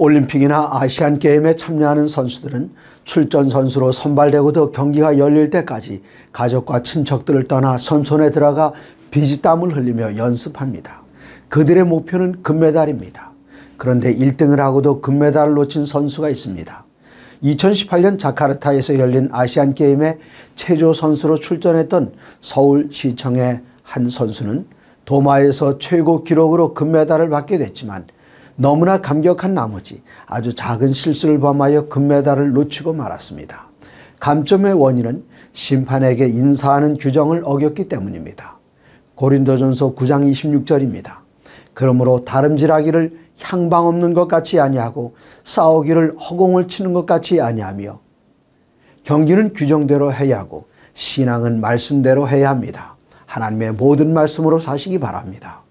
올림픽이나 아시안 게임에 참여하는 선수들은 출전 선수로 선발되고도 경기가 열릴 때까지 가족과 친척들을 떠나 선손에 들어가 비지땀을 흘리며 연습합니다. 그들의 목표는 금메달입니다. 그런데 1등을 하고도 금메달을 놓친 선수가 있습니다. 2018년 자카르타에서 열린 아시안 게임에 체조 선수로 출전했던 서울시청의 한 선수는 도마에서 최고 기록으로 금메달을 받게 됐지만 너무나 감격한 나머지 아주 작은 실수를 범하여 금메달을 놓치고 말았습니다. 감점의 원인은 심판에게 인사하는 규정을 어겼기 때문입니다. 고린도전서 9장 26절입니다. 그러므로 다름질하기를 향방 없는 것 같이 아니하고 싸우기를 허공을 치는 것 같이 아니하며 경기는 규정대로 해야 하고 신앙은 말씀대로 해야 합니다. 하나님의 모든 말씀으로 사시기 바랍니다.